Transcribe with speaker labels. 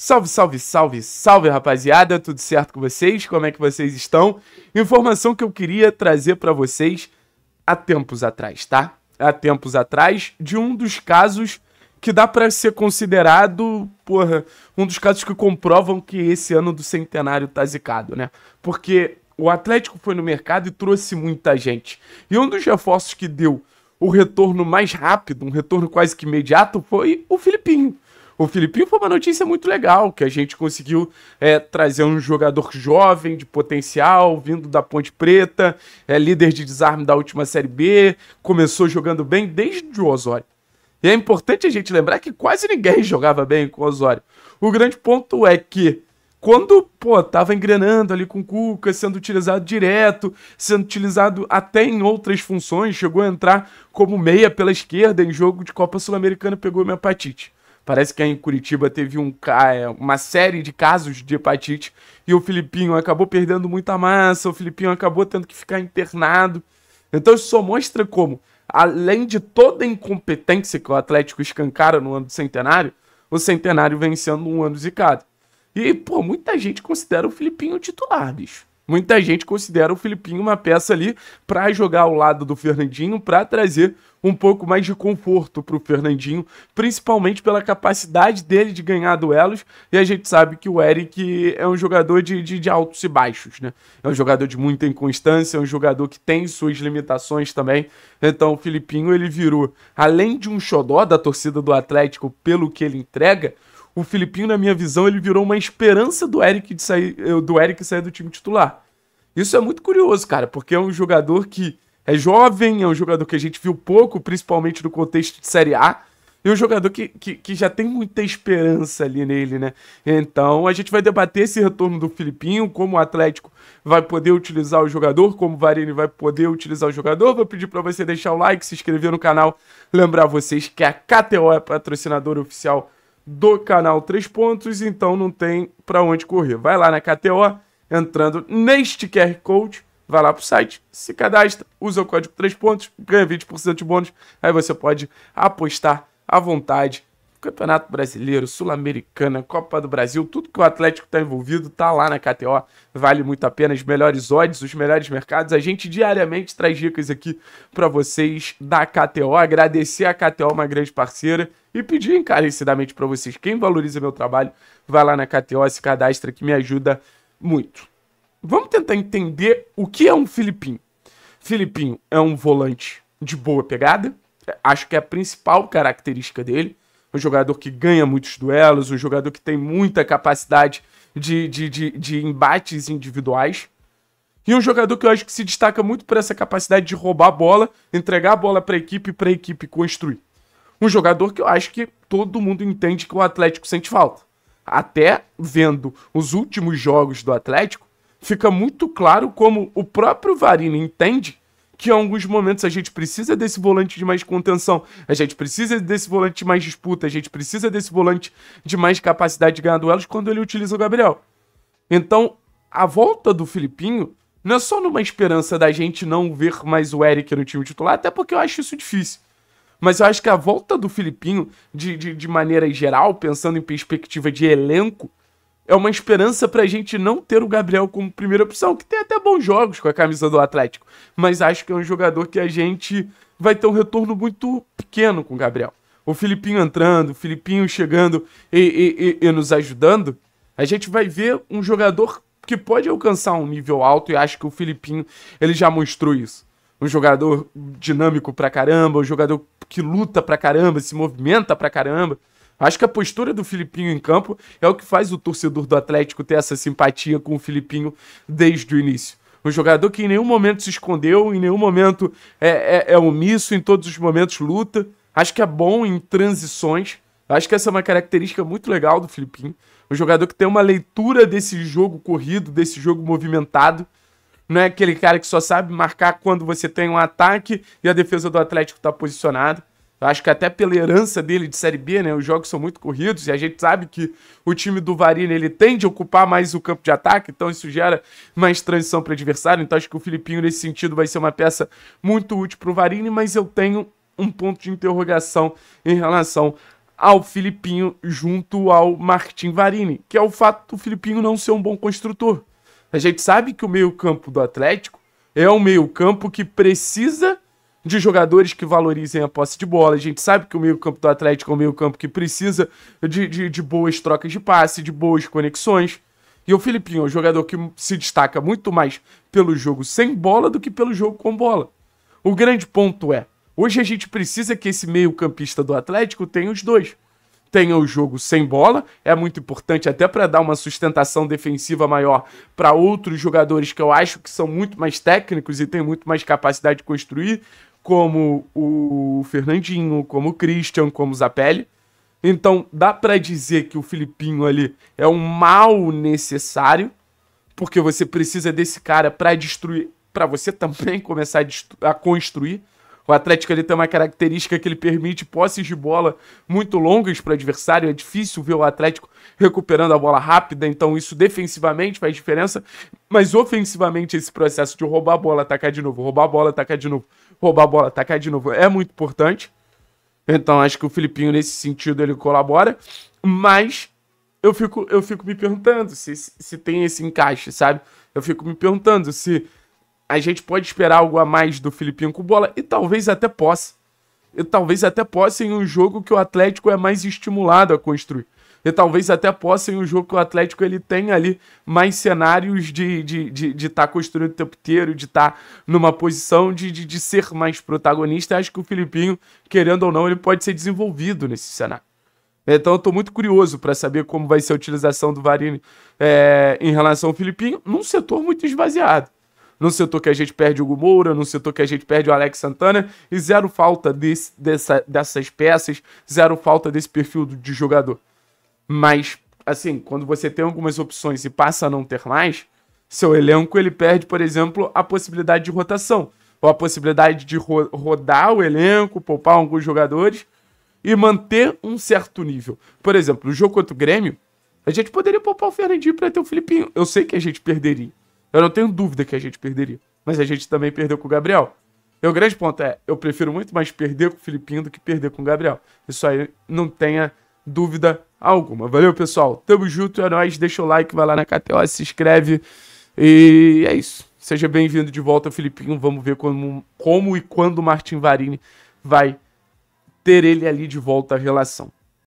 Speaker 1: Salve, salve, salve, salve, rapaziada! Tudo certo com vocês? Como é que vocês estão? Informação que eu queria trazer para vocês há tempos atrás, tá? Há tempos atrás de um dos casos que dá para ser considerado, porra, um dos casos que comprovam que esse ano do centenário tá zicado, né? Porque o Atlético foi no mercado e trouxe muita gente. E um dos reforços que deu o retorno mais rápido, um retorno quase que imediato, foi o Filipinho o Filipinho foi uma notícia muito legal, que a gente conseguiu é, trazer um jogador jovem, de potencial, vindo da Ponte Preta, é líder de desarme da última Série B, começou jogando bem desde o Osório. E é importante a gente lembrar que quase ninguém jogava bem com o Osório. O grande ponto é que quando, pô, tava engrenando ali com o Cuca, sendo utilizado direto, sendo utilizado até em outras funções, chegou a entrar como meia pela esquerda em jogo de Copa Sul-Americana, pegou minha hepatite. Parece que em Curitiba teve um, é, uma série de casos de hepatite e o Filipinho acabou perdendo muita massa, o Filipinho acabou tendo que ficar internado. Então isso só mostra como, além de toda a incompetência que o Atlético escancara no ano do centenário, o centenário vem sendo um ano zicado. E, pô, muita gente considera o Filipinho titular, bicho. Muita gente considera o Filipinho uma peça ali para jogar ao lado do Fernandinho, para trazer um pouco mais de conforto para o Fernandinho, principalmente pela capacidade dele de ganhar duelos. E a gente sabe que o Eric é um jogador de, de, de, altos e baixos, né? É um jogador de muita inconstância, é um jogador que tem suas limitações também. Então o Filipinho ele virou, além de um xodó da torcida do Atlético pelo que ele entrega, o Filipinho, na minha visão, ele virou uma esperança do Eric de sair eh, do, Eric sair do time titular. Isso é muito curioso, cara, porque é um jogador que é jovem, é um jogador que a gente viu pouco, principalmente no contexto de Série A, e um jogador que, que, que já tem muita esperança ali nele, né? Então a gente vai debater esse retorno do Filipinho, como o Atlético vai poder utilizar o jogador, como o Varene vai poder utilizar o jogador. Vou pedir para você deixar o like, se inscrever no canal, lembrar vocês que a KTO é patrocinadora oficial do canal Três Pontos, então não tem para onde correr. Vai lá na KTO, entrando neste QR Code, vai lá pro site, se cadastra, usa o código Três Pontos, ganha 20% de bônus, aí você pode apostar à vontade Campeonato Brasileiro, Sul-Americana, Copa do Brasil, tudo que o Atlético está envolvido está lá na KTO, vale muito a pena. Os melhores odds, os melhores mercados, a gente diariamente traz dicas aqui para vocês da KTO. Agradecer a KTO, uma grande parceira, e pedir encarecidamente para vocês, quem valoriza meu trabalho, vai lá na KTO, se cadastra que me ajuda muito. Vamos tentar entender o que é um Filipinho. Filipinho é um volante de boa pegada, acho que é a principal característica dele um jogador que ganha muitos duelos, um jogador que tem muita capacidade de, de, de, de embates individuais. E um jogador que eu acho que se destaca muito por essa capacidade de roubar a bola, entregar a bola para a equipe e para a equipe construir. Um jogador que eu acho que todo mundo entende que o Atlético sente falta. Até vendo os últimos jogos do Atlético, fica muito claro como o próprio Varini entende que em alguns momentos a gente precisa desse volante de mais contenção, a gente precisa desse volante de mais disputa, a gente precisa desse volante de mais capacidade de ganhar duelos quando ele utiliza o Gabriel. Então, a volta do Filipinho não é só numa esperança da gente não ver mais o Eric no time titular, até porque eu acho isso difícil. Mas eu acho que a volta do Filipinho, de, de, de maneira geral, pensando em perspectiva de elenco, é uma esperança pra gente não ter o Gabriel como primeira opção, que tem até bons jogos com a camisa do Atlético, mas acho que é um jogador que a gente vai ter um retorno muito pequeno com o Gabriel. O Filipinho entrando, o Filipinho chegando e, e, e, e nos ajudando, a gente vai ver um jogador que pode alcançar um nível alto e acho que o Filipinho ele já mostrou isso. Um jogador dinâmico pra caramba, um jogador que luta pra caramba, se movimenta pra caramba. Acho que a postura do Filipinho em campo é o que faz o torcedor do Atlético ter essa simpatia com o Filipinho desde o início. Um jogador que em nenhum momento se escondeu, em nenhum momento é, é, é omisso, em todos os momentos luta. Acho que é bom em transições. Acho que essa é uma característica muito legal do Filipinho. Um jogador que tem uma leitura desse jogo corrido, desse jogo movimentado. Não é aquele cara que só sabe marcar quando você tem um ataque e a defesa do Atlético está posicionada. Eu acho que até pela herança dele de Série B, né? Os jogos são muito corridos e a gente sabe que o time do Varini ele tende a ocupar mais o campo de ataque, então isso gera mais transição para o adversário. Então acho que o Filipinho, nesse sentido, vai ser uma peça muito útil para o Varini, mas eu tenho um ponto de interrogação em relação ao Filipinho junto ao Martim Varini, que é o fato do Filipinho não ser um bom construtor. A gente sabe que o meio-campo do Atlético é um meio-campo que precisa de jogadores que valorizem a posse de bola. A gente sabe que o meio-campo do Atlético é um meio-campo que precisa de, de, de boas trocas de passe, de boas conexões. E o Filipinho é um jogador que se destaca muito mais pelo jogo sem bola do que pelo jogo com bola. O grande ponto é: hoje a gente precisa que esse meio-campista do Atlético tenha os dois. Tenha o jogo sem bola, é muito importante até para dar uma sustentação defensiva maior para outros jogadores que eu acho que são muito mais técnicos e têm muito mais capacidade de construir, como o Fernandinho, como o Christian, como o Zapelli. Então dá para dizer que o Filipinho ali é um mal necessário, porque você precisa desse cara para destruir, para você também começar a, a construir. O Atlético ele tem uma característica que ele permite posses de bola muito longas para o adversário. É difícil ver o Atlético recuperando a bola rápida, então isso defensivamente faz diferença. Mas ofensivamente, esse processo de roubar a bola, atacar de novo, roubar a bola, atacar de novo, roubar a bola, atacar de novo é muito importante. Então acho que o Filipinho, nesse sentido, ele colabora. Mas eu fico, eu fico me perguntando se, se tem esse encaixe, sabe? Eu fico me perguntando se a gente pode esperar algo a mais do Filipinho com bola e talvez até possa. E talvez até possa em um jogo que o Atlético é mais estimulado a construir. E talvez até possa em um jogo que o Atlético ele tem ali mais cenários de estar de, de, de tá construindo o tempo inteiro, de estar tá numa posição de, de, de ser mais protagonista. Acho que o Filipinho, querendo ou não, ele pode ser desenvolvido nesse cenário. Então eu tô muito curioso para saber como vai ser a utilização do Varini é, em relação ao Filipinho, num setor muito esvaziado. No setor que a gente perde o Hugo Moura, num setor que a gente perde o Alex Santana, e zero falta desse, dessa, dessas peças, zero falta desse perfil de jogador. Mas, assim, quando você tem algumas opções e passa a não ter mais, seu elenco ele perde, por exemplo, a possibilidade de rotação, ou a possibilidade de ro rodar o elenco, poupar alguns jogadores e manter um certo nível. Por exemplo, no jogo contra o Grêmio, a gente poderia poupar o Fernandinho para ter o Filipinho. Eu sei que a gente perderia. Eu não tenho dúvida que a gente perderia. Mas a gente também perdeu com o Gabriel. E o grande ponto é, eu prefiro muito mais perder com o Filipinho do que perder com o Gabriel. Isso aí não tenha dúvida alguma. Valeu, pessoal. Tamo junto, é nóis. Deixa o like, vai lá na KTO, se inscreve. E é isso. Seja bem-vindo de volta, Filipinho. Vamos ver como, como e quando o Martin Varini vai ter ele ali de volta à relação.